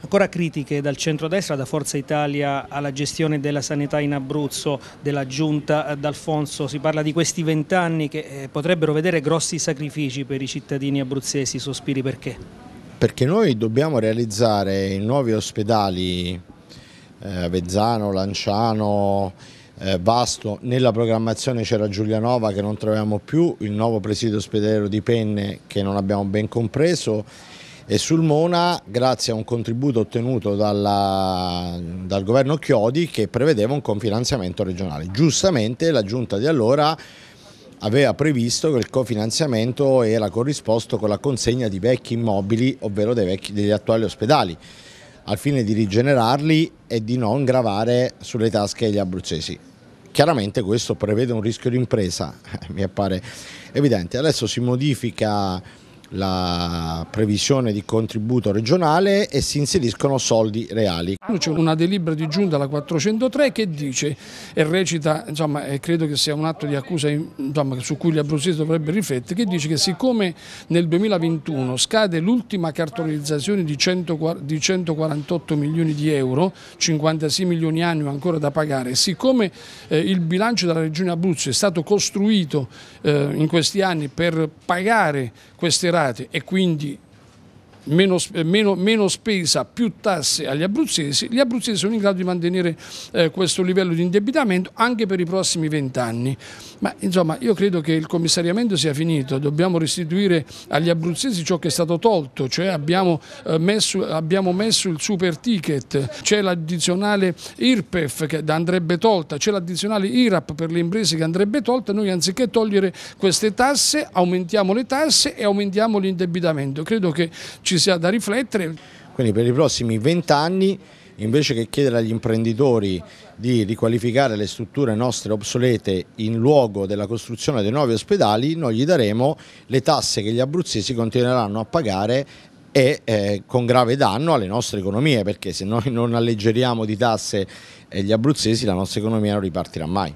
Ancora critiche dal centrodestra, da Forza Italia alla gestione della sanità in Abruzzo, della giunta d'Alfonso, si parla di questi vent'anni che eh, potrebbero vedere grossi sacrifici per i cittadini abruzzesi, sospiri perché? Perché noi dobbiamo realizzare i nuovi ospedali eh, Vezzano, Lanciano, eh, Vasto, nella programmazione c'era Giulianova che non troviamo più, il nuovo presidio ospedaliero di Penne che non abbiamo ben compreso e sul Mona grazie a un contributo ottenuto dalla, dal governo Chiodi che prevedeva un cofinanziamento regionale. Giustamente la giunta di allora aveva previsto che il cofinanziamento era corrisposto con la consegna di vecchi immobili, ovvero vecchi, degli attuali ospedali, al fine di rigenerarli e di non gravare sulle tasche degli abruzzesi. Chiaramente questo prevede un rischio di impresa, mi appare evidente. Adesso si modifica la previsione di contributo regionale e si inseriscono soldi reali. C'è una delibera di giunta, la 403, che dice e recita, insomma, e credo che sia un atto di accusa insomma, su cui gli abruzzesi dovrebbero riflettere, che dice che siccome nel 2021 scade l'ultima cartolarizzazione di, 100, di 148 milioni di euro, 56 milioni annui ancora da pagare, siccome eh, il bilancio della regione Abruzzo è stato costruito eh, in questi anni per pagare queste rate migliorati e quindi Meno, eh, meno, meno, spesa, più tasse agli abruzzesi, gli abruzzesi sono in grado di mantenere eh, questo livello di indebitamento anche per i prossimi vent'anni. Ma insomma io credo che il commissariamento sia finito, dobbiamo restituire agli abruzzesi ciò che è stato tolto, cioè abbiamo, eh, messo, abbiamo messo, il super ticket, c'è l'addizionale IRPEF che andrebbe tolta, c'è l'addizionale IRAP per le imprese che andrebbe tolta, noi anziché togliere queste tasse aumentiamo le tasse e aumentiamo l'indebitamento. Credo che ci sia da riflettere. Quindi per i prossimi vent'anni invece che chiedere agli imprenditori di riqualificare le strutture nostre obsolete in luogo della costruzione dei nuovi ospedali, noi gli daremo le tasse che gli abruzzesi continueranno a pagare e eh, con grave danno alle nostre economie, perché se noi non alleggeriamo di tasse eh, gli abruzzesi la nostra economia non ripartirà mai.